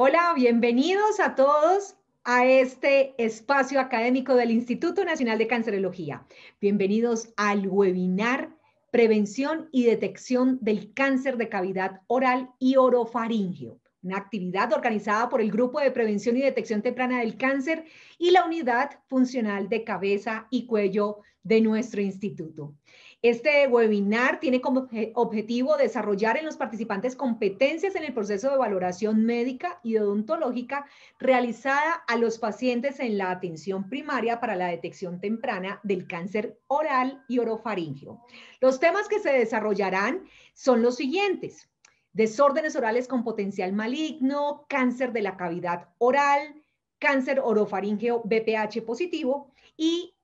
Hola, bienvenidos a todos a este espacio académico del Instituto Nacional de Cancerología. Bienvenidos al webinar Prevención y Detección del Cáncer de Cavidad Oral y Orofaringeo, una actividad organizada por el Grupo de Prevención y Detección Temprana del Cáncer y la Unidad Funcional de Cabeza y Cuello de nuestro instituto. Este webinar tiene como objetivo desarrollar en los participantes competencias en el proceso de valoración médica y odontológica realizada a los pacientes en la atención primaria para la detección temprana del cáncer oral y orofaringio. Los temas que se desarrollarán son los siguientes. Desórdenes orales con potencial maligno, cáncer de la cavidad oral, cáncer orofaringeo BPH positivo y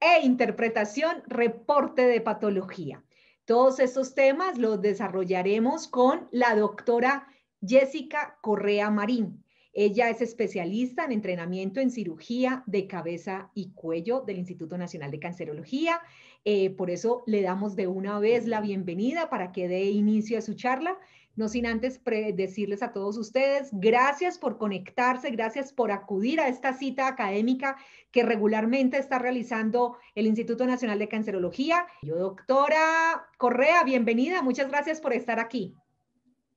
e interpretación, reporte de patología. Todos estos temas los desarrollaremos con la doctora Jessica Correa Marín. Ella es especialista en entrenamiento en cirugía de cabeza y cuello del Instituto Nacional de Cancerología. Eh, por eso le damos de una vez la bienvenida para que dé inicio a su charla. No sin antes decirles a todos ustedes, gracias por conectarse, gracias por acudir a esta cita académica que regularmente está realizando el Instituto Nacional de Cancerología. Yo, doctora Correa, bienvenida, muchas gracias por estar aquí.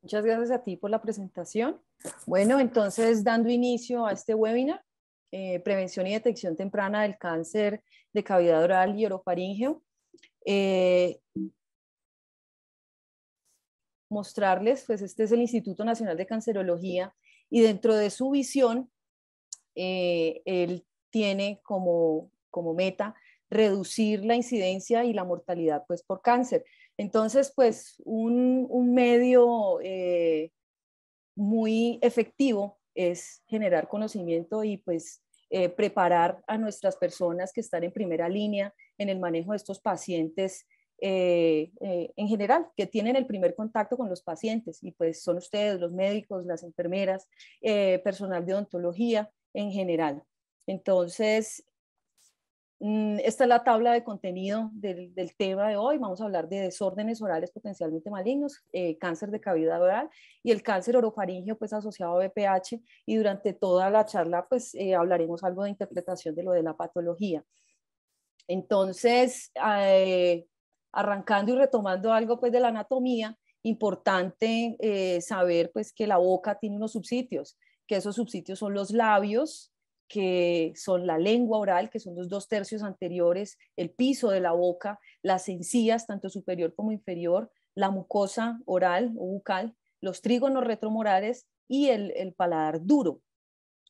Muchas gracias a ti por la presentación. Bueno, entonces, dando inicio a este webinar, eh, prevención y detección temprana del cáncer de cavidad oral y orofaringeo. Eh, mostrarles, pues este es el Instituto Nacional de Cancerología y dentro de su visión, eh, él tiene como, meta reducir la incidencia y la mortalidad pues por cáncer. Entonces, pues un, medio eh, muy efectivo es generar conocimiento y pues eh, preparar a nuestras personas que están en primera línea en el manejo de estos pacientes eh, eh, en general, que tienen el primer contacto con los pacientes, y pues son ustedes, los médicos, las enfermeras, eh, personal de odontología en general. Entonces, mm, esta es la tabla de contenido del, tema de hoy. Vamos a hablar de desórdenes orales potencialmente malignos, cáncer de cavidad oral y el cáncer orofaringeo pues asociado a BPH. Y durante toda la charla, pues hablaremos algo de interpretación de lo de la patología. Entonces, arrancando y retomando algo pues de la anatomía, importante eh, saber pues que la boca tiene unos subsitios, que esos subsitios son los labios, que son la lengua oral, que son los dos tercios anteriores, el piso de la boca, las encías, tanto superior como inferior, la mucosa oral o bucal, los trígonos retromorales y el, el paladar duro.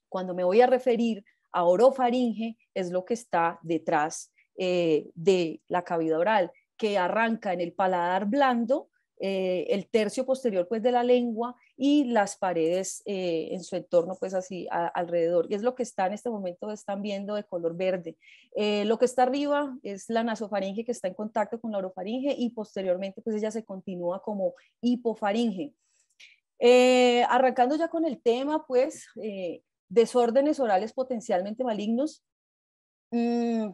Cuando me voy a referir a orofaringe, es lo que está detrás eh, de la cavidad oral que arranca en el paladar blando, eh, el tercio posterior pues de la lengua y las paredes eh, en su entorno pues así alrededor y es lo que está en este momento están viendo de color verde eh, lo que está arriba es la nasofaringe que está en contacto con la orofaringe y posteriormente pues ella se continúa como hipofaringe arrancando ya con el tema pues desórdenes orales potencialmente malignos mm,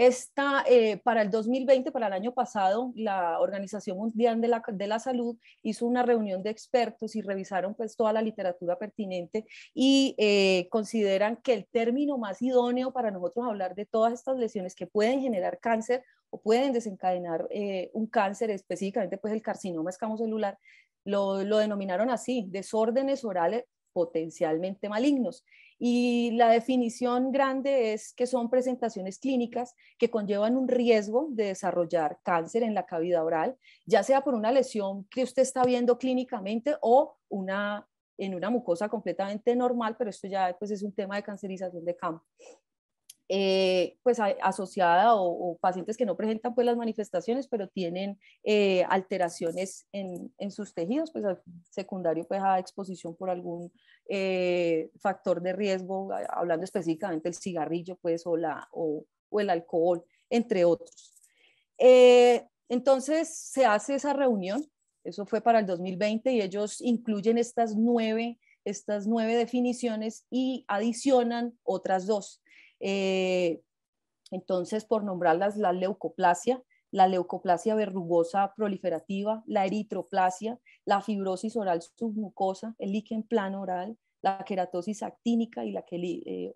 esta, eh, para el 2020, para el año pasado, la Organización Mundial de la, Salud hizo una reunión de expertos y revisaron pues toda la literatura pertinente y eh, consideran que el término más idóneo para nosotros hablar de todas estas lesiones que pueden generar cáncer o pueden desencadenar eh, un cáncer, específicamente pues el carcinoma escamocelular, lo, lo denominaron así, desórdenes orales potencialmente malignos. Y la definición grande es que son presentaciones clínicas que conllevan un riesgo de desarrollar cáncer en la cavidad oral, ya sea por una lesión que usted está viendo clínicamente o una en una mucosa completamente normal, pero esto ya pues, es un tema de cancerización de campo. Eh, pues asociada o, pacientes que no presentan pues las manifestaciones, pero tienen eh, alteraciones en, sus tejidos, pues secundario pues a exposición por algún eh, factor de riesgo, hablando específicamente el cigarrillo pues o, o, el alcohol, entre otros. entonces se hace esa reunión, eso fue para el 2020 y ellos incluyen estas nueve, estas nueve definiciones y adicionan otras dos eh, entonces, por nombrarlas, la leucoplasia, la leucoplasia verrugosa proliferativa, la eritroplasia, la fibrosis oral submucosa, el líquen plano oral, la queratosis actínica y la eh,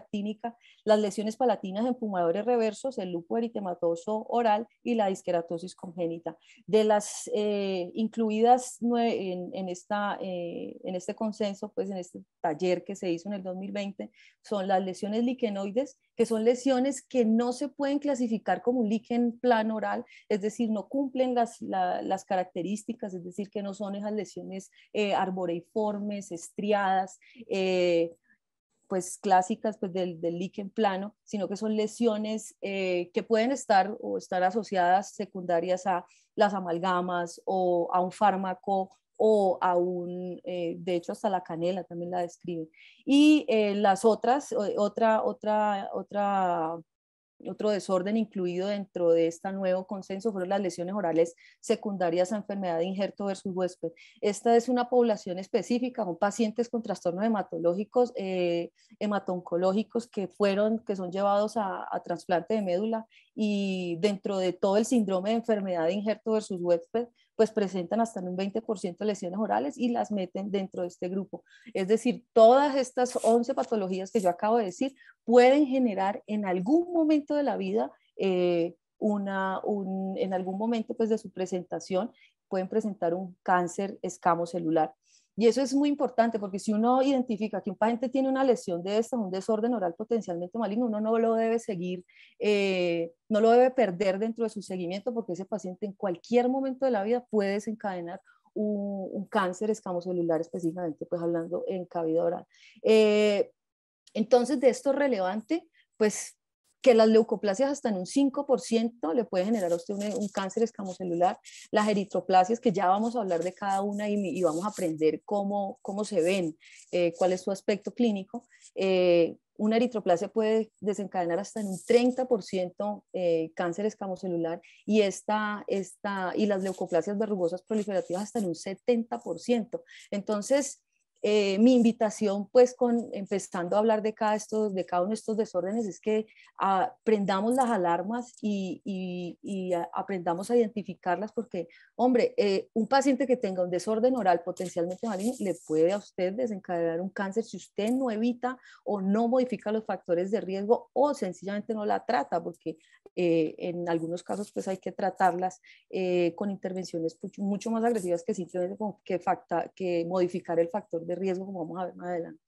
actínica, las lesiones palatinas en fumadores reversos, el lupo eritematoso oral y la disqueratosis congénita. De las eh, incluidas en, esta, eh, en este consenso, pues en este taller que se hizo en el 2020, son las lesiones liquenoides, que son lesiones que no se pueden clasificar como un liquen plano oral, es decir, no cumplen las, las, características, es decir, que no son esas lesiones eh, arboreiformes, estriadas, eh, pues clásicas pues, del, del líquen plano, sino que son lesiones eh, que pueden estar o estar asociadas secundarias a las amalgamas o a un fármaco o a un, eh, de hecho hasta la canela también la describen. Y las otras, otra, otra, otra otro desorden incluido dentro de este nuevo consenso fueron las lesiones orales secundarias a enfermedad de injerto versus huésped. Esta es una población específica, son pacientes con trastornos hematológicos, eh, hematoncológicos que fueron, que son llevados a, a trasplante de médula y dentro de todo el síndrome de enfermedad de injerto versus huésped pues presentan hasta un 20% lesiones orales y las meten dentro de este grupo. Es decir, todas estas 11 patologías que yo acabo de decir pueden generar en algún momento de la vida, eh, una, en algún momento pues de su presentación, pueden presentar un cáncer escamocelular. Y eso es muy importante porque si uno identifica que un paciente tiene una lesión de esta, un desorden oral potencialmente maligno, uno no lo debe seguir, eh, no lo debe perder dentro de su seguimiento porque ese paciente en cualquier momento de la vida puede desencadenar un, cáncer escamocelular, específicamente pues hablando en cavidad oral. Eh, entonces, de esto relevante, pues que las leucoplasias hasta en un 5% le puede generar a usted un, cáncer escamocelular, las eritroplasias, que ya vamos a hablar de cada una y, vamos a aprender cómo, cómo se ven, eh, cuál es su aspecto clínico. Eh, una eritroplasia puede desencadenar hasta en un 30% eh, cáncer escamocelular y, esta, esta, y las leucoplasias verrugosas proliferativas hasta en un 70%. Entonces, eh, mi invitación, pues, con empezando a hablar de cada, estos, de cada uno de estos desórdenes, es que aprendamos las alarmas y, aprendamos a identificarlas, porque, hombre, eh, un paciente que tenga un desorden oral potencialmente maligno le puede a usted desencadenar un cáncer si usted no evita o no modifica los factores de riesgo o sencillamente no la trata, porque eh, en algunos casos, pues, hay que tratarlas con intervenciones mucho más agresivas que simplemente que modificar el factor de riesgo, como vamos a ver más adelante.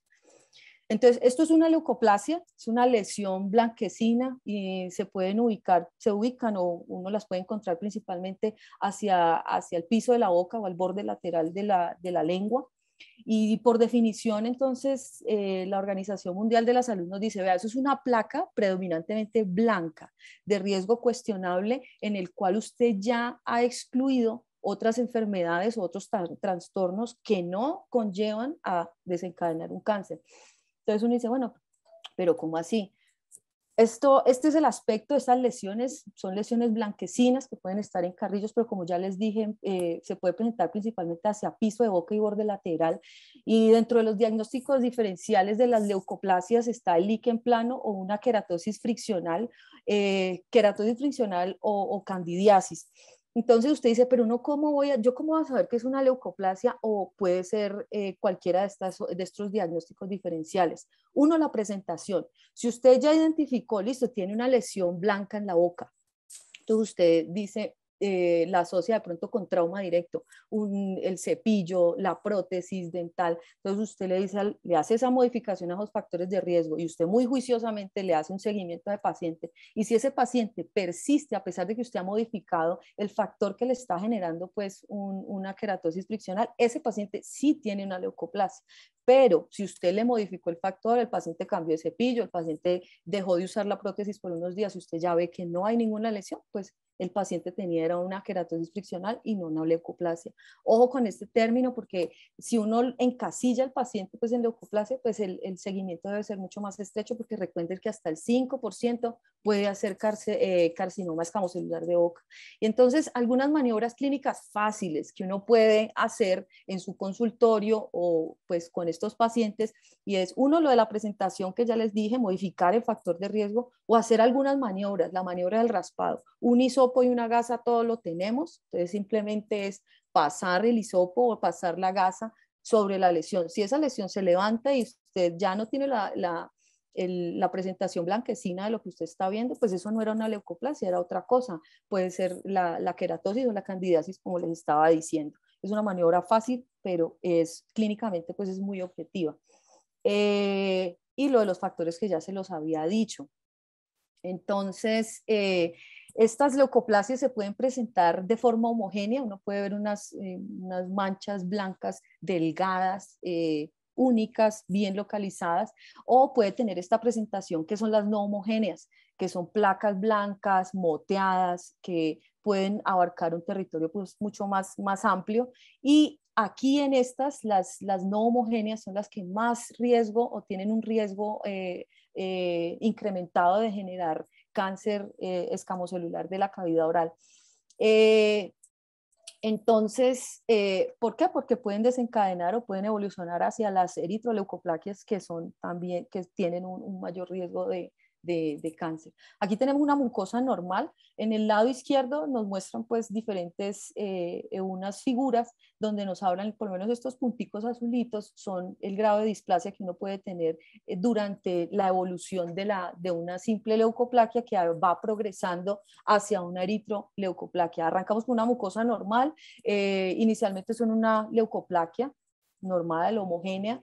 Entonces, esto es una leucoplasia, es una lesión blanquecina y se pueden ubicar, se ubican o uno las puede encontrar principalmente hacia, hacia el piso de la boca o al borde lateral de la, de la lengua. Y por definición, entonces, eh, la Organización Mundial de la Salud nos dice, vea, eso es una placa predominantemente blanca, de riesgo cuestionable, en el cual usted ya ha excluido otras enfermedades o otros trastornos que no conllevan a desencadenar un cáncer. Entonces uno dice, bueno, pero ¿cómo así? Esto, este es el aspecto, de estas lesiones son lesiones blanquecinas que pueden estar en carrillos, pero como ya les dije, eh, se puede presentar principalmente hacia piso de boca y borde lateral. Y dentro de los diagnósticos diferenciales de las leucoplasias está el líquen plano o una queratosis friccional, eh, queratosis friccional o, o candidiasis. Entonces usted dice, pero uno cómo voy a, yo cómo a saber que es una leucoplasia o puede ser eh, cualquiera de, estas, de estos diagnósticos diferenciales. Uno, la presentación. Si usted ya identificó, listo, tiene una lesión blanca en la boca, entonces usted dice, eh, la asocia de pronto con trauma directo, el cepillo, la prótesis dental. Entonces usted le, dice le hace esa modificación a los factores de riesgo y usted muy juiciosamente le hace un seguimiento de paciente. Y si ese paciente persiste, a pesar de que usted ha modificado el factor que le está generando pues una queratosis friccional, ese paciente sí tiene una leucoplasia. Pero si usted le modificó el factor, el paciente cambió de cepillo, el paciente dejó de usar la prótesis por unos días, usted ya ve que no hay ninguna lesión, pues el paciente tenía una queratosis friccional y no una leucoplasia. Ojo con este término porque si uno encasilla al paciente pues en leucoplasia, pues el, seguimiento debe ser mucho más estrecho porque recuerden que hasta el 5% puede hacer carcinomas eh, carcinoma de boca. Y entonces algunas maniobras clínicas fáciles que uno puede hacer en su consultorio o pues con estos pacientes y es uno lo de la presentación que ya les dije, modificar el factor de riesgo o hacer algunas maniobras, la maniobra del raspado. Un hisopo y una gasa todo lo tenemos, entonces simplemente es pasar el hisopo o pasar la gasa sobre la lesión. Si esa lesión se levanta y usted ya no tiene la, la, la, presentación blanquecina de lo que usted está viendo, pues eso no era una leucoplasia, era otra cosa. Puede ser la, la, queratosis o la candidiasis, como les estaba diciendo. Es una maniobra fácil, pero es clínicamente pues es muy objetiva. Eh, y lo de los factores que ya se los había dicho. Entonces, eh, estas leucoplasias se pueden presentar de forma homogénea, uno puede ver unas, eh, manchas blancas delgadas, únicas, bien localizadas, o puede tener esta presentación que son las no homogéneas, que son placas blancas, moteadas, que pueden abarcar un territorio pues, mucho más, más amplio y aquí en estas las, no homogéneas son las que más riesgo o tienen un riesgo eh, eh, incrementado de generar cáncer eh, escamocelular de la cavidad oral. Entonces, ¿por qué? Porque pueden desencadenar o pueden evolucionar hacia las eritroleucoplaquias que son también, que tienen un mayor riesgo de, de, cáncer. Aquí tenemos una mucosa normal. En el lado izquierdo nos muestran pues diferentes, eh, eh, unas figuras donde nos hablan, por lo menos estos punticos azulitos son el grado de displasia que uno puede tener eh, durante la evolución de, la, de una simple leucoplaquia que va progresando hacia una eritroleucoplaquia. Arrancamos con una mucosa normal, inicialmente son una leucoplaquia normal, homogénea,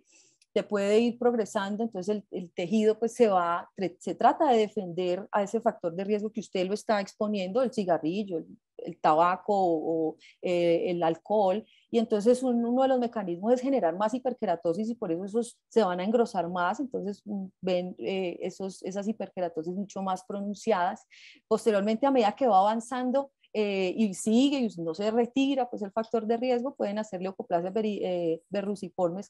te puede ir progresando, entonces el, tejido pues se va, se trata de defender a ese factor de riesgo que usted lo está exponiendo, el cigarrillo, el, tabaco o, eh, el alcohol, y entonces uno de los mecanismos es generar más hiperkeratosis y por eso esos se van a engrosar más, entonces mm, ven eh, esos, esas hiperkeratosis mucho más pronunciadas. Posteriormente, a medida que va avanzando, eh, y sigue y no se retira, pues el factor de riesgo pueden hacer leucoplasias eh,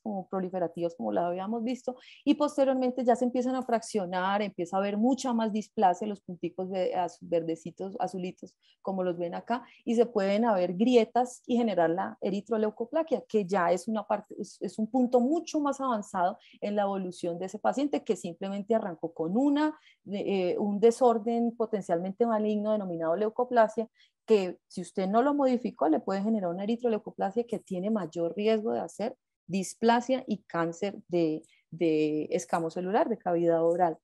como proliferativas, como las habíamos visto, y posteriormente ya se empiezan a fraccionar, empieza a haber mucha más displasia, los punticos de, verdecitos, azulitos, como los ven acá, y se pueden haber grietas y generar la eritroleucoplaquia, que ya es, una parte, es, un punto mucho más avanzado en la evolución de ese paciente que simplemente arrancó con una, eh, un desorden potencialmente maligno denominado leucoplasia que si usted no lo modificó le puede generar una eritroleucoplasia que tiene mayor riesgo de hacer displasia y cáncer de, de escamo celular, de cavidad oral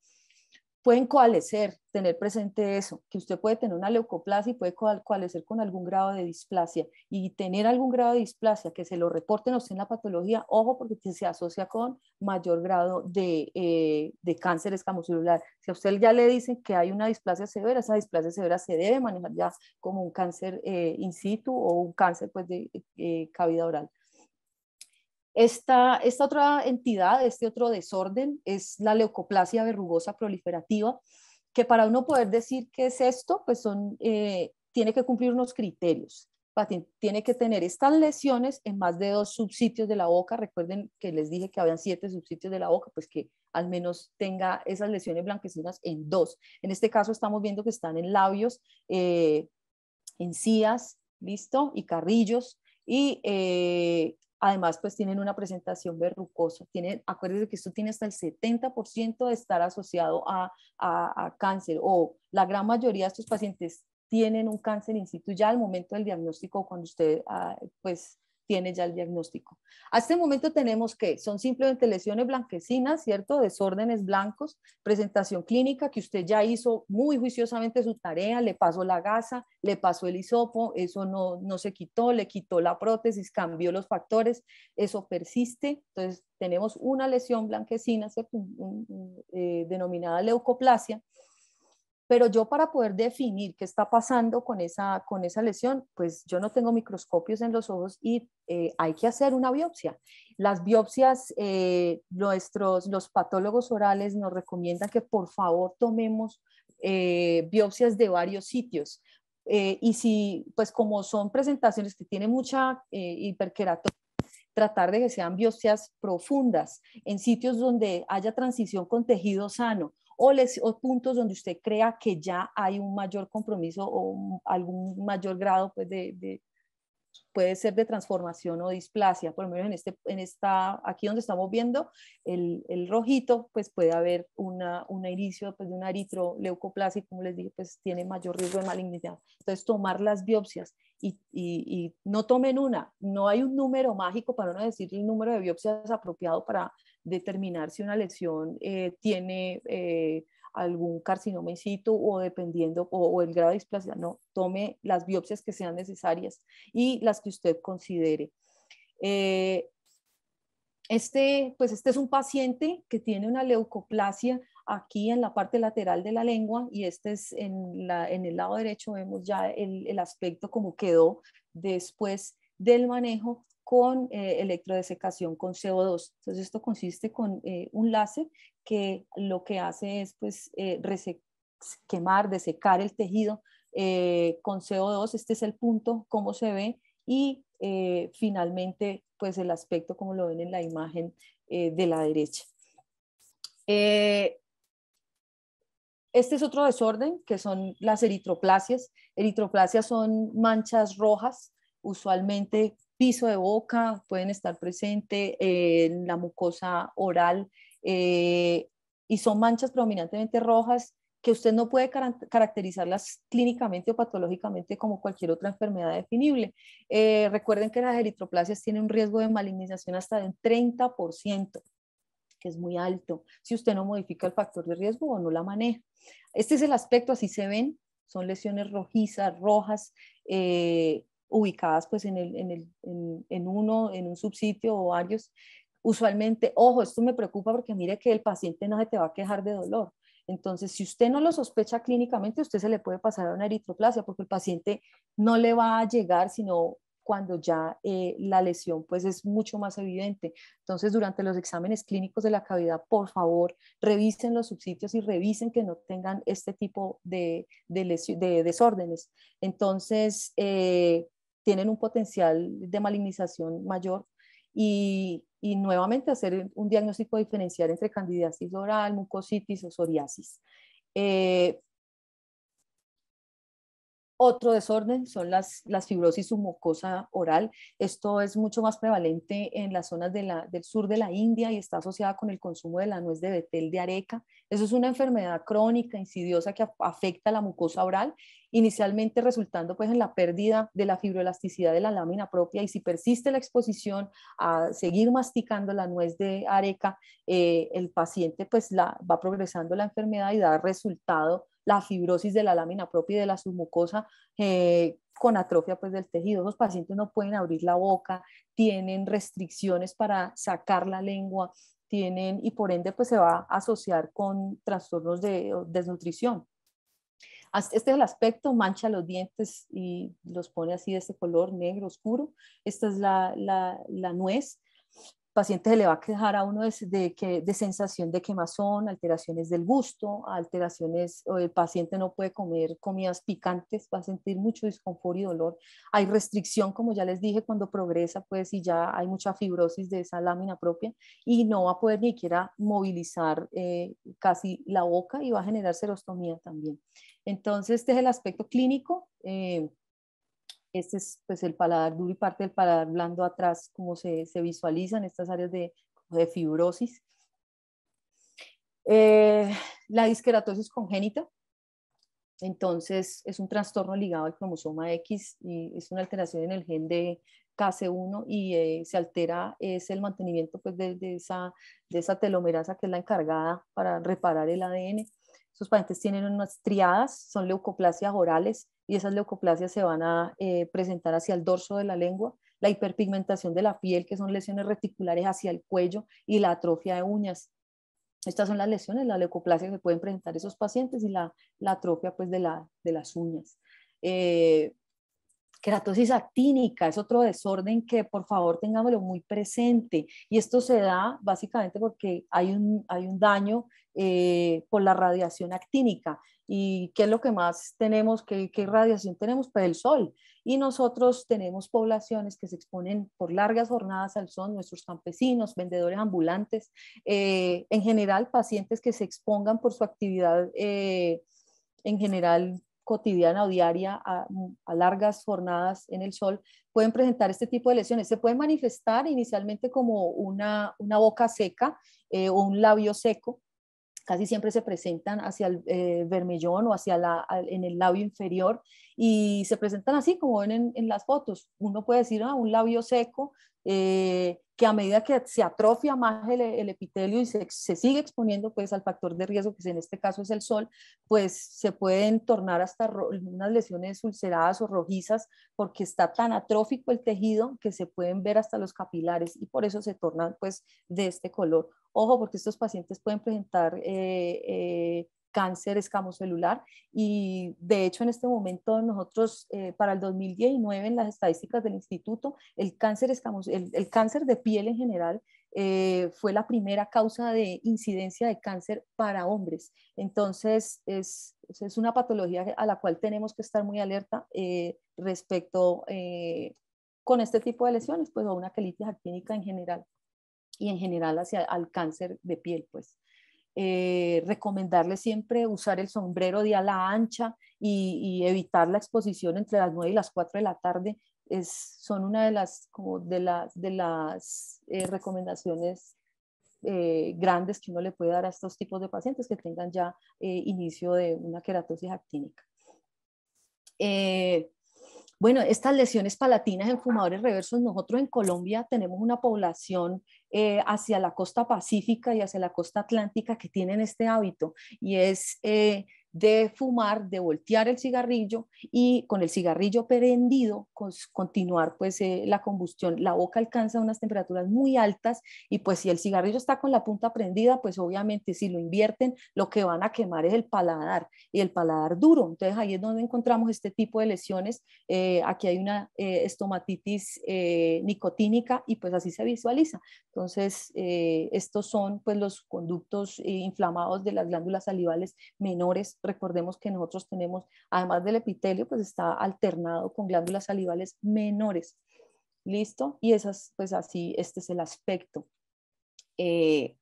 pueden coalescer, tener presente eso, que usted puede tener una leucoplasia y puede coalescer con algún grado de displasia y tener algún grado de displasia que se lo reporten a usted en la patología, ojo porque se asocia con mayor grado eh, de, cáncer escamocelular. Si a usted ya le dicen que hay una displasia severa, esa displasia severa se debe manejar ya como un cáncer eh, in situ o un cáncer pues, de eh, cavidad oral. Esta, esta otra entidad, este otro desorden, es la leucoplasia verrugosa proliferativa, que para uno poder decir qué es esto, pues son, eh, tiene que cumplir unos criterios. Tiene que tener estas lesiones en más de dos subsitios de la boca. Recuerden que les dije que habían siete subsitios de la boca, pues que al menos tenga esas lesiones blanquecinas en dos. En este caso estamos viendo que están en labios, eh, encías, ¿listo? Y carrillos y eh, Además, pues tienen una presentación verrucosa. Tienen, acuérdense que esto tiene hasta el 70% de estar asociado a, a, cáncer o la gran mayoría de estos pacientes tienen un cáncer in situ ya al momento del diagnóstico cuando usted ah, pues tiene ya el diagnóstico. A este momento tenemos que son simplemente lesiones blanquecinas, ¿cierto? Desórdenes blancos, presentación clínica que usted ya hizo muy juiciosamente su tarea, le pasó la gasa, le pasó el hisopo, eso no, se quitó, le quitó la prótesis, cambió los factores, eso persiste. Entonces tenemos una lesión blanquecina, eh, denominada leucoplasia pero yo para poder definir qué está pasando con esa, con esa lesión, pues yo no tengo microscopios en los ojos y eh, hay que hacer una biopsia. Las biopsias, eh, nuestros, los patólogos orales nos recomiendan que por favor tomemos eh, biopsias de varios sitios. y si, pues como son presentaciones que tienen mucha hiperqueratosis, tratar de que sean biopsias profundas en sitios donde haya transición con tejido sano, o, puntos donde usted crea que ya hay un mayor compromiso o algún mayor grado pues, de, puede ser de transformación o displasia, por lo menos en, este, en esta, aquí donde estamos viendo el, el rojito, pues puede haber una, un inicio pues, de una eritroleucoplasia y como les dije, pues tiene mayor riesgo de malignidad. Entonces tomar las biopsias y, y, y no tomen una, no hay un número mágico para no decir el número de biopsias apropiado para determinar si una lesión eh, tiene eh, algún carcinoma in o dependiendo o, el grado de displasia. No, tome las biopsias que sean necesarias y las que usted considere. Eh, este, pues este es un paciente que tiene una leucoplasia aquí en la parte lateral de la lengua y este es en, la, en el lado derecho vemos ya el, el aspecto como quedó después del manejo con eh, electrodesecación con CO2. Entonces esto consiste con eh, un láser que lo que hace es pues eh, quemar, desecar el tejido con CO2. Este es el punto, cómo se ve y finalmente pues el aspecto como lo ven en la imagen de la derecha. Este es otro desorden que son las eritroplasias. Eritroplasias son manchas rojas, usualmente piso de boca, pueden estar presentes en eh, la mucosa oral eh, y son manchas predominantemente rojas que usted no puede caracterizarlas clínicamente o patológicamente como cualquier otra enfermedad definible. Eh, recuerden que las eritroplasias tienen un riesgo de malignización hasta del 30%, que es muy alto, si usted no modifica el factor de riesgo o no la maneja. Este es el aspecto, así se ven, son lesiones rojizas, rojas, eh, ubicadas pues en, el, en, el, en, uno, en un subsitio o varios, usualmente, ojo, esto me preocupa porque mire que el paciente no se te va a quejar de dolor. Entonces, si usted no lo sospecha clínicamente, usted se le puede pasar a una eritroplasia porque el paciente no le va a llegar, sino cuando ya eh, la lesión pues es mucho más evidente. Entonces, durante los exámenes clínicos de la cavidad, por favor, revisen los subsitios y revisen que no tengan este tipo de, de, de desórdenes. Entonces, eh, tienen un potencial de malignización mayor y, nuevamente hacer un diagnóstico diferencial entre candidiasis oral, mucositis o psoriasis. Eh, otro desorden son las, las fibrosis mucosa oral. Esto es mucho más prevalente en las zonas del sur de la India y está asociada con el consumo de la nuez de betel de areca. Eso es una enfermedad crónica, insidiosa, que afecta la mucosa oral, inicialmente resultando pues en la pérdida de la fibroelasticidad de la lámina propia y si persiste la exposición a seguir masticando la nuez de areca, eh, el paciente pues la, va progresando la enfermedad y da resultado la fibrosis de la lámina propia y de la submucosa eh, con atrofia pues, del tejido. Los pacientes no pueden abrir la boca, tienen restricciones para sacar la lengua, tienen y por ende pues, se va a asociar con trastornos de desnutrición. Este es el aspecto, mancha los dientes y los pone así de este color negro oscuro. Esta es la, la, la nuez paciente se le va a quejar a uno de, de, de, sensación de quemazón, alteraciones del gusto, alteraciones, el paciente no puede comer comidas picantes, va a sentir mucho disconfort y dolor. Hay restricción, como ya les dije, cuando progresa, pues si ya hay mucha fibrosis de esa lámina propia y no va a poder ni siquiera movilizar eh, casi la boca y va a generar serostomía también. Entonces, este es el aspecto clínico. Eh, este es pues el paladar duro y parte del paladar blando atrás, como se, se visualizan estas áreas de, fibrosis. Eh, la disqueratosis congénita, entonces es un trastorno ligado al cromosoma X y es una alteración en el gen de KC1 y eh, se altera es el mantenimiento pues, de, de, esa, de esa telomerasa que es la encargada para reparar el ADN. Esos pacientes tienen unas triadas, son leucoplasias orales y esas leucoplasias se van a eh, presentar hacia el dorso de la lengua, la hiperpigmentación de la piel, que son lesiones reticulares hacia el cuello y la atrofia de uñas. Estas son las lesiones, la leucoplasia que pueden presentar esos pacientes y la, atrofia pues, de, las uñas. Eh, Queratosis actínica es otro desorden que por favor tengámoslo muy presente. Y esto se da básicamente porque hay un, hay un daño eh, por la radiación actínica. ¿Y qué es lo que más tenemos? ¿Qué, ¿Qué radiación tenemos? Pues el sol. Y nosotros tenemos poblaciones que se exponen por largas jornadas al sol, nuestros campesinos, vendedores ambulantes, eh, en general pacientes que se expongan por su actividad eh, en general cotidiana o diaria a, largas jornadas en el sol, pueden presentar este tipo de lesiones. Se pueden manifestar inicialmente como una, una boca seca eh, o un labio seco, casi siempre se presentan hacia el eh, vermellón o hacia la, en el labio inferior y se presentan así como ven en, las fotos. Uno puede decir, a ah, un labio seco, eh, que a medida que se atrofia más el, epitelio y se, sigue exponiendo pues al factor de riesgo, que en este caso es el sol, pues se pueden tornar hasta unas lesiones ulceradas o rojizas porque está tan atrófico el tejido que se pueden ver hasta los capilares y por eso se tornan pues de este color Ojo, porque estos pacientes pueden presentar eh, eh, cáncer escamocelular y de hecho en este momento nosotros eh, para el 2019 en las estadísticas del instituto el cáncer, el, cáncer de piel en general fue la primera causa de incidencia de cáncer para hombres. Entonces es, es una patología a la cual tenemos que estar muy alerta respecto con este tipo de lesiones, pues a una quelitis actínica en general y en general hacia al cáncer de piel, pues. Eh, recomendarle siempre usar el sombrero de ala ancha y, evitar la exposición entre las 9 y las 4 de la tarde es, son una de las, como de las, de las eh, recomendaciones eh, grandes que uno le puede dar a estos tipos de pacientes que tengan ya inicio de una queratosis actínica. Bueno, estas lesiones palatinas en fumadores reversos, nosotros en Colombia tenemos una población eh, hacia la costa pacífica y hacia la costa atlántica que tienen este hábito y es... Eh, de fumar, de voltear el cigarrillo y con el cigarrillo prendido continuar pues eh, la combustión. La boca alcanza unas temperaturas muy altas y pues si el cigarrillo está con la punta prendida, pues obviamente si lo invierten, lo que van a quemar es el paladar y el paladar duro. Entonces ahí es donde encontramos este tipo de lesiones. Eh, aquí hay una eh, estomatitis nicotínica y pues así se visualiza. Entonces estos son pues los conductos inflamados de las glándulas salivales menores Recordemos que nosotros tenemos, además del epitelio, pues está alternado con glándulas salivales menores. ¿Listo? Y esas, pues así, este es el aspecto. Eh,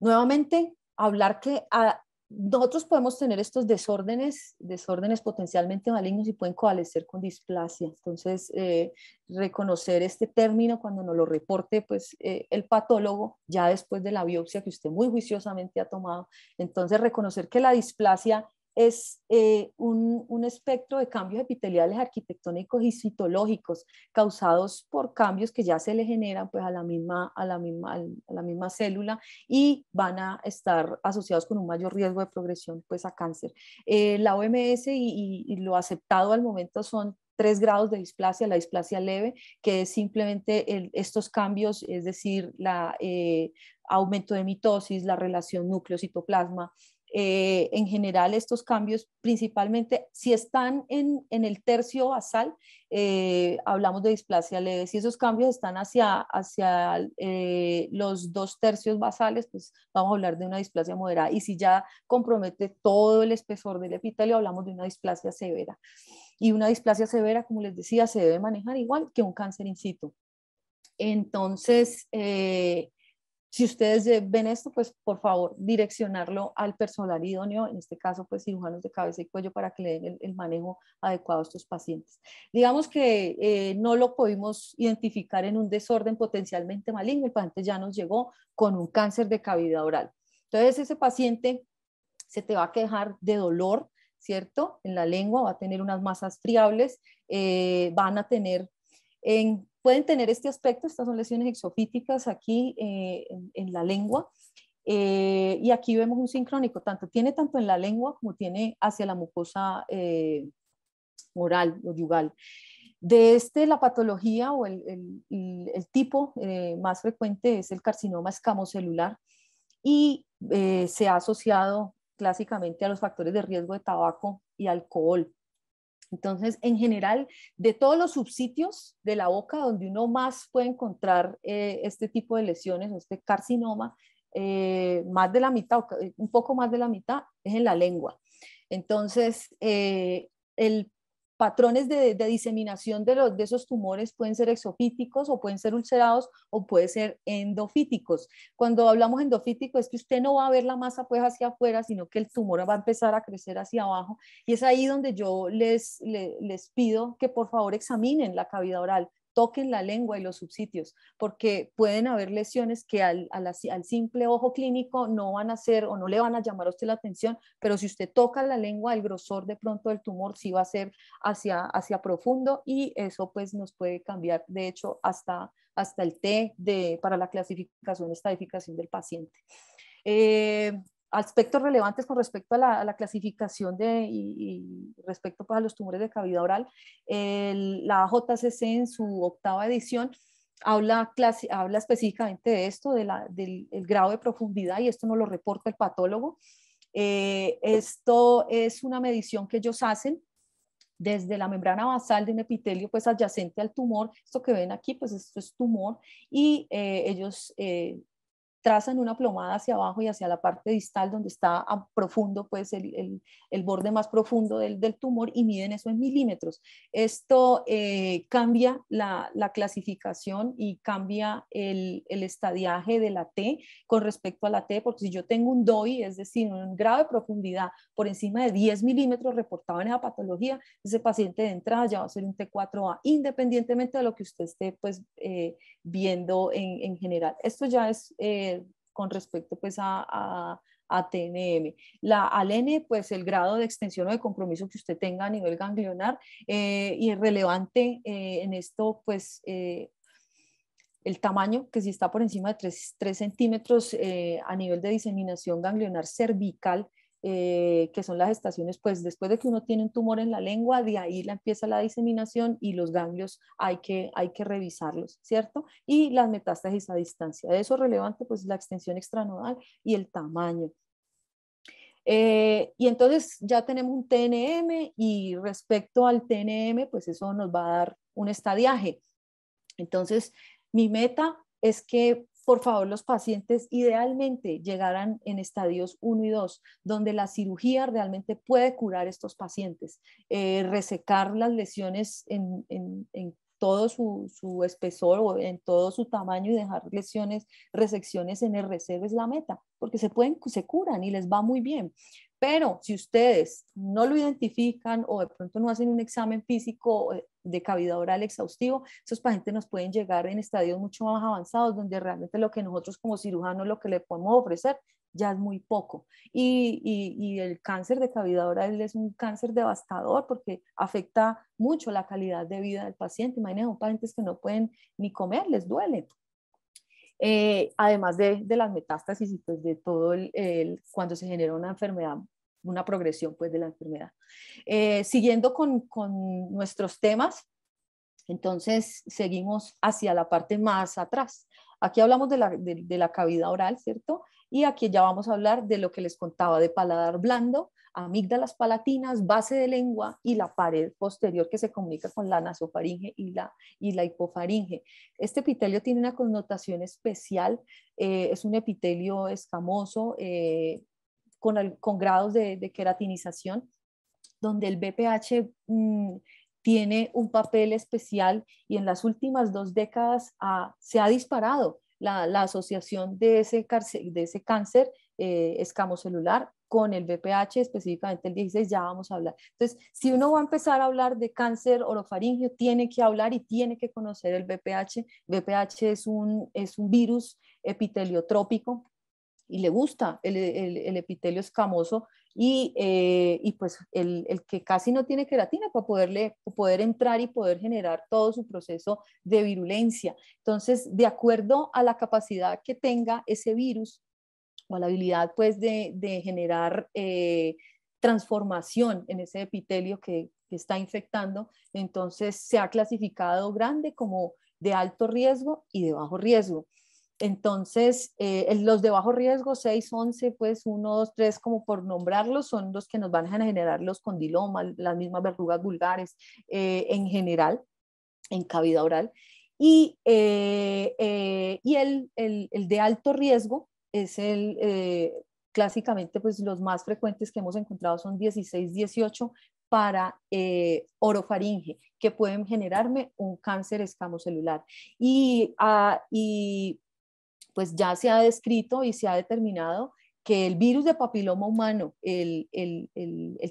nuevamente, hablar que a, ah, nosotros podemos tener estos desórdenes, desórdenes potencialmente malignos y pueden coalescer con displasia. Entonces, eh, reconocer este término cuando nos lo reporte pues, eh, el patólogo, ya después de la biopsia que usted muy juiciosamente ha tomado. Entonces, reconocer que la displasia es eh, un, espectro de cambios epiteliales arquitectónicos y citológicos causados por cambios que ya se le generan pues, a, la misma, misma, a la misma célula y van a estar asociados con un mayor riesgo de progresión pues, a cáncer. Eh, la OMS y, lo aceptado al momento son tres grados de displasia, la displasia leve, que es simplemente estos cambios, es decir, el eh, aumento de mitosis, la relación núcleo-citoplasma, eh, en general estos cambios, principalmente si están en, el tercio basal, eh, hablamos de displasia leve, si esos cambios están hacia, hacia eh, los dos tercios basales, pues vamos a hablar de una displasia moderada, y si ya compromete todo el espesor del epitelio, hablamos de una displasia severa. Y una displasia severa, como les decía, se debe manejar igual que un cáncer in situ. Entonces, si ustedes ven esto, pues por favor direccionarlo al personal idóneo, en este caso pues cirujanos de cabeza y cuello para que le den el, manejo adecuado a estos pacientes. Digamos que eh, no lo pudimos identificar en un desorden potencialmente maligno, el paciente ya nos llegó con un cáncer de cavidad oral. Entonces ese paciente se te va a quejar de dolor, ¿cierto? En la lengua va a tener unas masas friables, eh, van a tener en pueden tener este aspecto, estas son lesiones exofíticas aquí eh, en, la lengua. Eh, y aquí vemos un sincrónico, tanto tiene tanto en la lengua como tiene hacia la mucosa eh, oral o yugal. De este, la patología o el, el tipo más frecuente es el carcinoma escamocelular y se ha asociado clásicamente a los factores de riesgo de tabaco y alcohol. Entonces, en general, de todos los subsitios de la boca donde uno más puede encontrar eh, este tipo de lesiones, este carcinoma, eh, más de la mitad, eh, un poco más de la mitad, es en la lengua. Entonces, el patrones de, diseminación de, los, de esos tumores pueden ser exofíticos o pueden ser ulcerados o pueden ser endofíticos. Cuando hablamos endofítico es que usted no va a ver la masa pues hacia afuera, sino que el tumor va a empezar a crecer hacia abajo y es ahí donde yo les pido que por favor examinen la cavidad oral toquen la lengua y los subsitios, porque pueden haber lesiones que al, simple ojo clínico no van a ser o no le van a llamar a usted la atención, pero si usted toca la lengua, el grosor de pronto del tumor sí va a ser hacia, hacia profundo y eso pues nos puede cambiar, de hecho, hasta, hasta el T de, para la clasificación, estadificación del paciente. Eh, aspectos relevantes con respecto a la, clasificación de, y, respecto para pues, a los tumores de cavidad oral. El, la JCC en su octava edición habla, clase, habla específicamente de esto, de la, del grado de profundidad, y esto nos lo reporta el patólogo. Eh, esto es una medición que ellos hacen desde la membrana basal de un epitelio pues adyacente al tumor, esto que ven aquí pues esto es tumor y eh, ellos eh, trazan una plomada hacia abajo y hacia la parte distal donde está a profundo, pues el, el, el borde más profundo del, del, tumor y miden eso en milímetros. Esto eh, cambia la, la, clasificación y cambia el, el, estadiaje de la T con respecto a la T, porque si yo tengo un DOI, es decir, un grado de profundidad por encima de 10 milímetros reportado en esa patología, ese paciente de entrada ya va a ser un T4A, independientemente de lo que usted esté pues eh, viendo en, en, general. Esto ya es... Eh, con respecto pues a, TNM. La, ALN pues el grado de extensión o de compromiso que usted tenga a nivel ganglionar eh, y es relevante eh, en esto, pues eh, el tamaño, que si está por encima de 3 centímetros a nivel de diseminación ganglionar cervical, eh, que son las estaciones, pues después de que uno tiene un tumor en la lengua, de ahí la empieza la diseminación y los ganglios hay que, hay que revisarlos, ¿cierto? Y las metástasis a distancia. De eso es relevante, pues la extensión extranodal y el tamaño. Eh, y entonces ya tenemos un TNM y respecto al TNM, pues eso nos va a dar un estadiaje. Entonces, mi meta es que por favor los pacientes idealmente llegaran en estadios 1 y 2, donde la cirugía realmente puede curar estos pacientes, eh, resecar las lesiones en, todo su, espesor o en todo su tamaño y dejar lesiones, resecciones en el reserva es la meta, porque se pueden, se curan y les va muy bien. Pero si ustedes no lo identifican o de pronto no hacen un examen físico eh, de cavidad oral exhaustivo, esos pacientes nos pueden llegar en estadios mucho más avanzados, donde realmente lo que nosotros como cirujanos lo que le podemos ofrecer ya es muy poco. Y, el cáncer de cavidad oral es un cáncer devastador porque afecta mucho la calidad de vida del paciente. Imagínense, son pacientes que no pueden ni comer, les duele. Eh, además de, las metástasis y pues, de todo el, cuando se genera una enfermedad, una progresión pues de la enfermedad. Eh, siguiendo con, nuestros temas, entonces seguimos hacia la parte más atrás. Aquí hablamos de la, de la, cavidad oral, ¿cierto? Y aquí ya vamos a hablar de lo que les contaba de paladar blando, amígdalas palatinas, base de lengua y la pared posterior que se comunica con la nasofaringe y la, y la hipofaringe. Este epitelio tiene una connotación especial, eh, es un epitelio escamoso eh, con, grados de, queratinización, donde el BPH mm, tiene un papel especial y en las últimas dos décadas se ha disparado la, asociación de ese, cáncer eh, escamocelular con el VPH, específicamente el 16, ya vamos a hablar. Entonces, si uno va a empezar a hablar de cáncer orofaringio, tiene que hablar y tiene que conocer el BPH. VPH es un, es un virus epiteliotrópico, y le gusta el, epitelio escamoso y, eh, pues el, que casi no tiene queratina para poderle, poder entrar y poder generar todo su proceso de virulencia. Entonces, de acuerdo a la capacidad que tenga ese virus o a la habilidad pues de, generar eh, transformación en ese epitelio que está infectando, entonces se ha clasificado grande como de alto riesgo y de bajo riesgo. Entonces, eh, los de bajo riesgo, 6, 11, pues 1, 2, 3, como por nombrarlos, son los que nos van a generar los condilomas, las mismas verrugas vulgares eh, en general, en cavidad oral. Y, eh, y el, de alto riesgo es el, clásicamente, pues los más frecuentes que hemos encontrado son 16, 18 para orofaringe, que pueden generarme un cáncer escamocelular. y ah, pues ya se ha descrito y se ha determinado que el virus de papiloma humano, el,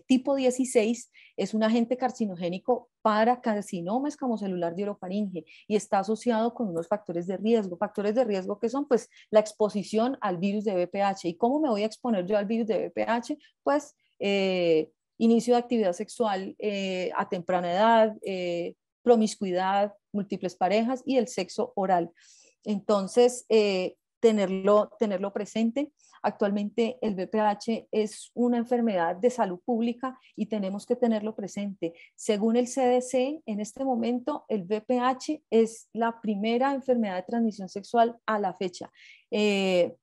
tipo 16, es un agente carcinogénico para carcinoma celular de orofaringe y está asociado con unos factores de riesgo. Factores de riesgo que son pues la exposición al virus de BPH. ¿Y cómo me voy a exponer yo al virus de BPH? Pues eh, inicio de actividad sexual eh, a temprana edad, eh, promiscuidad, múltiples parejas y el sexo oral. Entonces, eh, tenerlo, tenerlo presente. Actualmente el VPH es una enfermedad de salud pública y tenemos que tenerlo presente. Según el CDC, en este momento el VPH es la primera enfermedad de transmisión sexual a la fecha. Eh,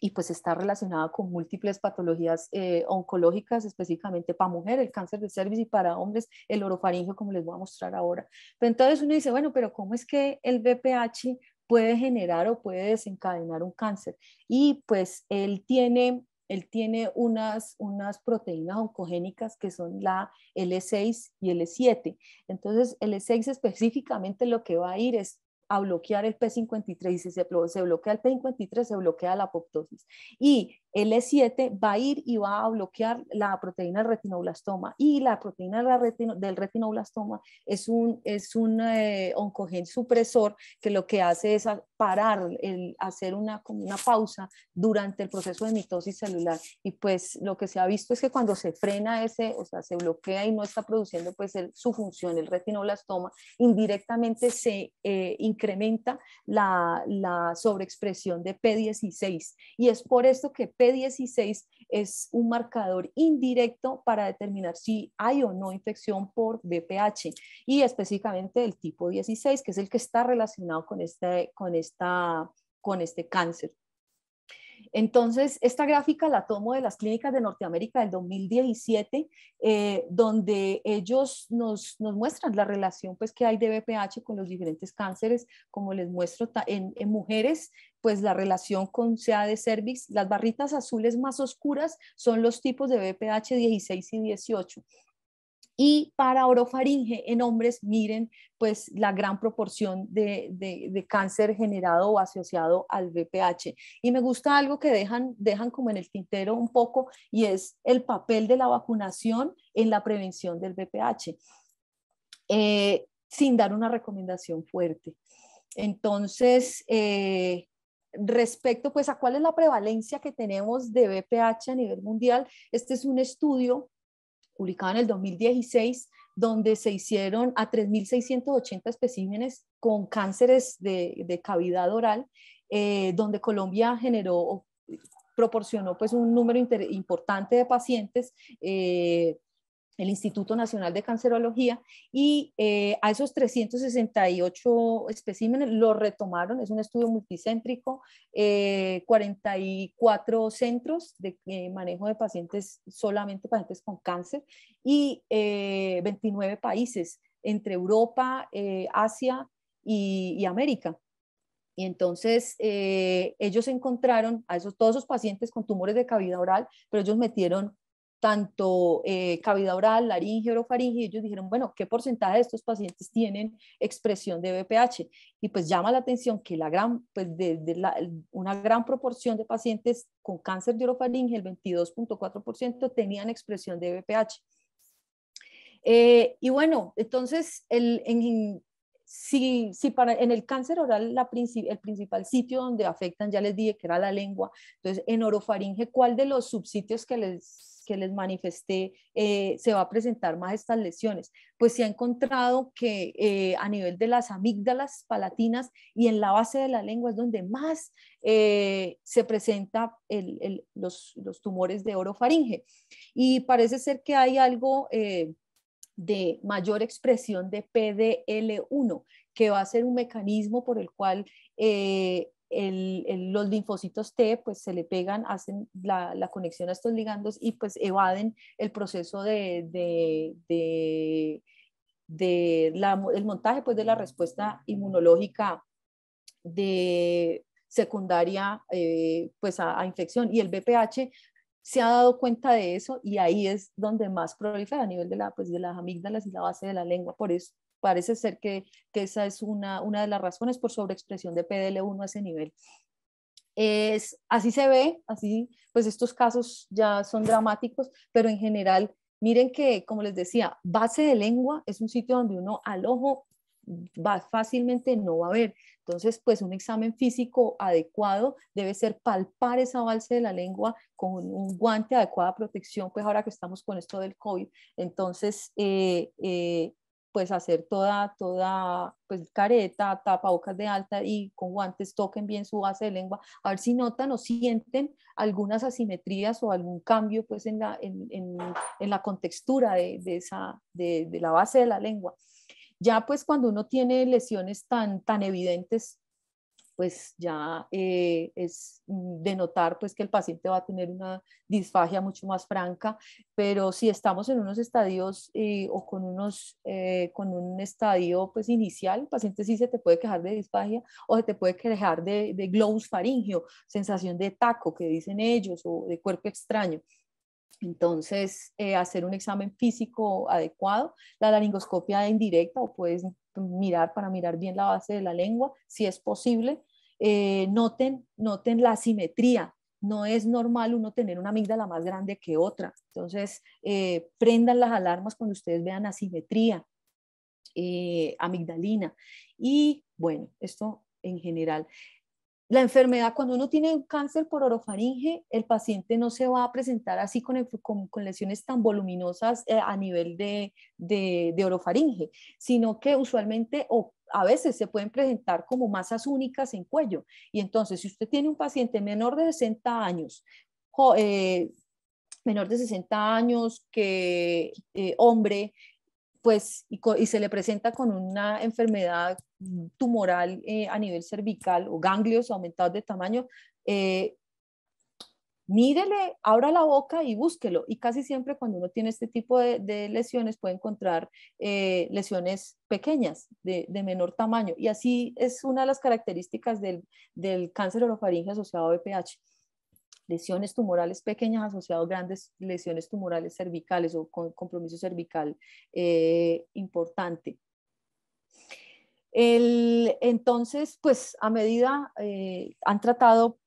y pues está relacionada con múltiples patologías eh, oncológicas, específicamente para mujer, el cáncer de cervix y para hombres, el orofaringeo, como les voy a mostrar ahora. Pero entonces uno dice, bueno, pero ¿cómo es que el VPH puede generar o puede desencadenar un cáncer. Y pues él tiene, él tiene unas, unas proteínas oncogénicas que son la L6 y L7. Entonces, L6 específicamente lo que va a ir es a bloquear el P53 y si se, se bloquea el P53 se bloquea la apoptosis. Y L7 va a ir y va a bloquear la proteína retinoblastoma y la proteína del retinoblastoma es un, es un eh, oncogen supresor que lo que hace es parar, el, hacer una, una pausa durante el proceso de mitosis celular y pues lo que se ha visto es que cuando se frena ese, o sea, se bloquea y no está produciendo pues su función, el retinoblastoma, indirectamente se eh, incrementa la, la sobreexpresión de P16 y es por esto que P16 es un marcador indirecto para determinar si hay o no infección por BPH y específicamente el tipo 16, que es el que está relacionado con, este, con, esta, con este cáncer. Entonces, esta gráfica la tomo de las clínicas de Norteamérica del 2017, eh, donde ellos nos, muestran la relación pues, que hay de BPH con los diferentes cánceres, como les muestro en, mujeres, pues la relación con sea de las barritas azules más oscuras son los tipos de BPH 16 y 18. Y para orofaringe en hombres, miren pues la gran proporción de, de, cáncer generado o asociado al VPH. Y me gusta algo que dejan, dejan como en el tintero un poco y es el papel de la vacunación en la prevención del VPH, eh, sin dar una recomendación fuerte. Entonces, eh, respecto pues a cuál es la prevalencia que tenemos de VPH a nivel mundial, este es un estudio publicado en el 2016, donde se hicieron a 3.680 especímenes con cánceres de, cavidad oral, eh, donde Colombia generó, proporcionó pues un número importante de pacientes eh, el Instituto Nacional de Cancerología, y eh, a esos 368 especímenes lo retomaron, es un estudio multicéntrico, 44 eh, centros de eh, manejo de pacientes, solamente pacientes con cáncer, y 29 países entre Europa, Asia y, América. Y entonces ellos encontraron a esos, todos esos pacientes con tumores de cavidad oral, pero ellos metieron tanto eh, cavidad oral, laringe, orofaringe, ellos dijeron, bueno, ¿qué porcentaje de estos pacientes tienen expresión de BPH? Y pues llama la atención que la gran, pues desde la, una gran proporción de pacientes con cáncer de orofaringe, el 22.4%, tenían expresión de BPH. Eh, y bueno, entonces, en, si, si, para, en el cáncer oral la el principal sitio donde afectan, ya les dije que era la lengua, entonces en orofaringe, ¿cuál de los subsitios que les que les manifesté, eh, se va a presentar más estas lesiones. Pues se ha encontrado que eh, a nivel de las amígdalas palatinas y en la base de la lengua es donde más eh, se presenta los, tumores de orofaringe. Y parece ser que hay algo de mayor expresión de PDL1, que va a ser un mecanismo por el cual el, los linfocitos T pues se le pegan, hacen la, conexión a estos ligandos y pues evaden el proceso de, el montaje pues de la respuesta inmunológica de secundaria eh, pues a, a, infección y el BPH se ha dado cuenta de eso y ahí es donde más prolifera a nivel de la pues, de las amígdalas y la base de la lengua por eso parece ser que, que esa es una, una de las razones por sobreexpresión de PDL1 a ese nivel. Es, así se ve, así, pues estos casos ya son dramáticos, pero en general, miren que, como les decía, base de lengua es un sitio donde uno al ojo va, fácilmente no va a ver. Entonces, pues un examen físico adecuado debe ser palpar esa base de la lengua con un guante, adecuada protección, pues ahora que estamos con esto del COVID. Entonces, eh, eh pues hacer toda, toda, pues careta, tapabocas de alta y con guantes toquen bien su base de lengua, a ver si notan o sienten algunas asimetrías o algún cambio pues en la, en, en la contextura de, de esa, de, de, la base de la lengua. Ya pues cuando uno tiene lesiones tan, tan evidentes pues ya eh, es mm, de notar pues que el paciente va a tener una disfagia mucho más franca, pero si estamos en unos estadios eh, o con, unos, eh, con un estadio pues inicial, el paciente sí se te puede quejar de disfagia o se te puede quejar de, de globus faringio, sensación de taco que dicen ellos o de cuerpo extraño. Entonces, hacer un examen físico adecuado, la laringoscopia indirecta o puedes mirar para mirar bien la base de la lengua, si es posible, eh, noten, noten la asimetría No es normal uno tener una amígdala más grande que otra. Entonces, eh, prendan las alarmas cuando ustedes vean asimetría eh, amigdalina. Y bueno, esto en general la enfermedad, cuando uno tiene un cáncer por orofaringe, el paciente no se va a presentar así con, lesiones tan voluminosas eh, a nivel de, orofaringe, sino que usualmente o a veces se pueden presentar como masas únicas en cuello. Y entonces, si usted tiene un paciente menor de 60 años, eh, menor de 60 años que eh, hombre, pues, y, se le presenta con una enfermedad tumoral eh, a nivel cervical o ganglios aumentados de tamaño, eh, mírele, abra la boca y búsquelo. Y casi siempre cuando uno tiene este tipo de, lesiones puede encontrar eh, lesiones pequeñas, de, menor tamaño. Y así es una de las características del, del cáncer orofaringe asociado a VPH lesiones tumorales pequeñas asociadas a grandes lesiones tumorales cervicales o con compromiso cervical eh, importante. entonces, pues a medida eh, han tratado,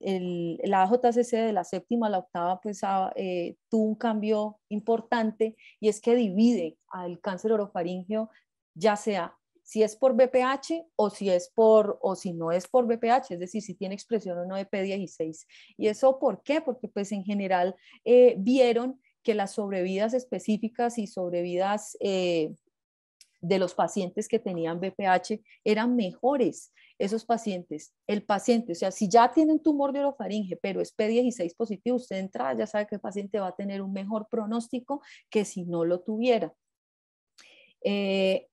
la AJCC de la séptima a la octava, pues eh, tuvo un cambio importante y es que divide al cáncer orofaringeo ya sea si es por BPH o si es por o si no es por BPH, es decir, si tiene expresión o no de P16. ¿Y eso por qué? Porque pues en general eh, vieron que las sobrevidas específicas y sobrevidas eh, de los pacientes que tenían BPH eran mejores esos pacientes. El paciente, o sea, si ya tiene un tumor de orofaringe, pero es P16 positivo, usted entra, ya sabe que el paciente va a tener un mejor pronóstico que si no lo tuviera. Eh,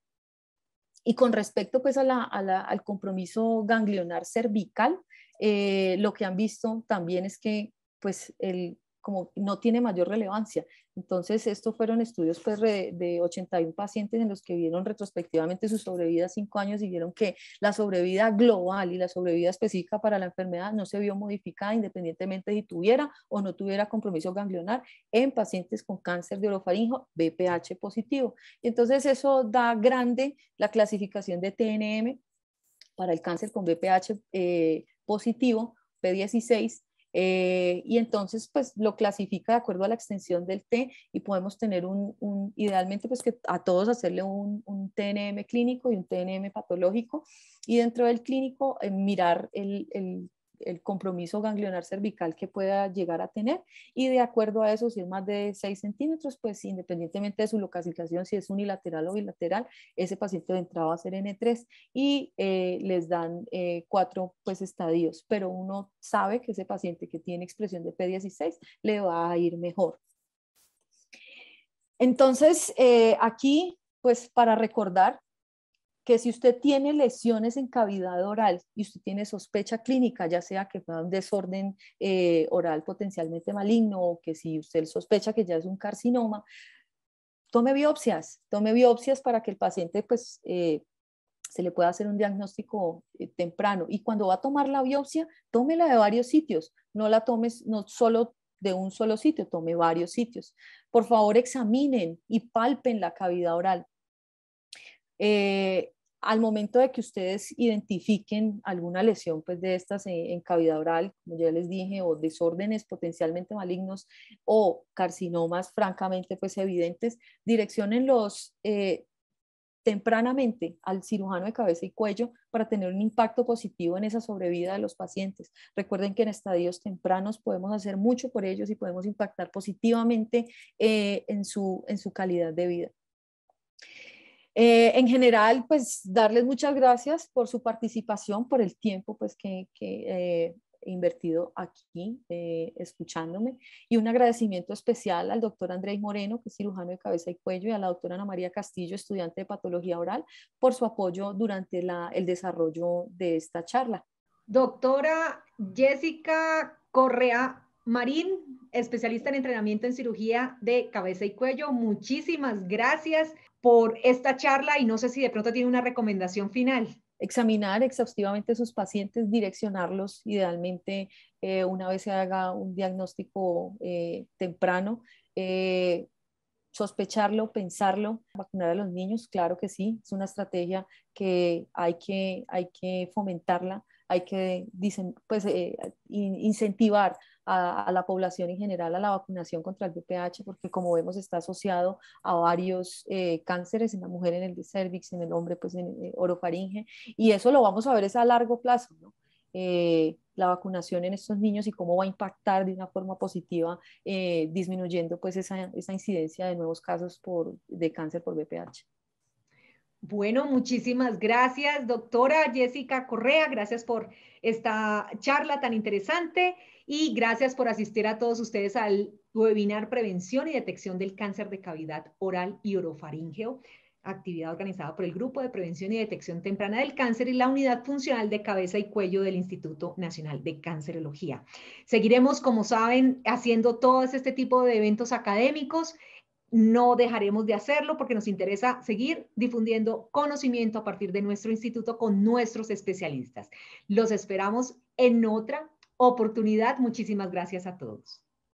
y con respecto pues a al compromiso ganglionar cervical, eh, lo que han visto también es que pues el, como no tiene mayor relevancia. Entonces, estos fueron estudios pues, de 81 pacientes en los que vieron retrospectivamente su sobrevida a 5 años y vieron que la sobrevida global y la sobrevida específica para la enfermedad no se vio modificada independientemente de si tuviera o no tuviera compromiso ganglionar en pacientes con cáncer de orofaringo BPH positivo. Entonces, eso da grande la clasificación de TNM para el cáncer con BPH eh, positivo, P16, eh, y entonces, pues lo clasifica de acuerdo a la extensión del T y podemos tener un, idealmente, pues que a todos hacerle un, un, TNM clínico y un TNM patológico. Y dentro del clínico, eh, mirar el, el el compromiso ganglionar cervical que pueda llegar a tener y de acuerdo a eso, si es más de 6 centímetros, pues independientemente de su localización, si es unilateral o bilateral, ese paciente de entrada va a ser N3 y eh, les dan eh, cuatro pues estadios, pero uno sabe que ese paciente que tiene expresión de P16 le va a ir mejor. Entonces, eh, aquí, pues para recordar, que si usted tiene lesiones en cavidad oral y usted tiene sospecha clínica, ya sea que fue un desorden eh, oral potencialmente maligno o que si usted sospecha que ya es un carcinoma, tome biopsias, tome biopsias para que el paciente pues eh, se le pueda hacer un diagnóstico eh, temprano. Y cuando va a tomar la biopsia, tómela de varios sitios, no la tomes, no solo de un solo sitio, tome varios sitios. Por favor, examinen y palpen la cavidad oral. Eh, al momento de que ustedes identifiquen alguna lesión pues, de estas eh, en, cavidad oral, como ya les dije, o desórdenes potencialmente malignos o carcinomas francamente pues, evidentes, direccionenlos eh, tempranamente al cirujano de cabeza y cuello para tener un impacto positivo en esa sobrevida de los pacientes. Recuerden que en estadios tempranos podemos hacer mucho por ellos y podemos impactar positivamente en, su, en su calidad de vida. Eh, en general, pues darles muchas gracias por su participación, por el tiempo pues, que, eh, he invertido aquí eh, escuchándome y un agradecimiento especial al doctor Andrés Moreno, que es cirujano de cabeza y cuello, y a la doctora Ana María Castillo, estudiante de patología oral, por su apoyo durante el desarrollo de esta charla. Doctora Jessica Correa Marín, especialista en entrenamiento en cirugía de cabeza y cuello, muchísimas gracias por esta charla y no sé si de pronto tiene una recomendación final. Examinar exhaustivamente a sus pacientes, direccionarlos idealmente eh, una vez se haga un diagnóstico eh, temprano. Eh, sospecharlo, pensarlo, vacunar a los niños, claro que sí, es una estrategia que hay que, hay que fomentarla hay que dicen, pues, eh, incentivar a, la población en general a la vacunación contra el VPH, porque como vemos está asociado a varios eh, cánceres en la mujer, en el de cervix, en el hombre, pues en eh, orofaringe, y eso lo vamos a ver es a largo plazo, ¿no? la vacunación en estos niños y cómo va a impactar de una forma positiva, disminuyendo pues esa, incidencia de nuevos casos de cáncer por VPH. Bueno, muchísimas gracias, doctora Jessica Correa. Gracias por esta charla tan interesante y gracias por asistir a todos ustedes al webinar Prevención y Detección del Cáncer de Cavidad Oral y Orofaringeo, actividad organizada por el Grupo de Prevención y Detección Temprana del Cáncer y la Unidad Funcional de Cabeza y Cuello del Instituto Nacional de Cancerología. Seguiremos, como saben, haciendo todo este tipo de eventos académicos no dejaremos de hacerlo porque nos interesa seguir difundiendo conocimiento a partir de nuestro instituto con nuestros especialistas. Los esperamos en otra oportunidad. Muchísimas gracias a todos.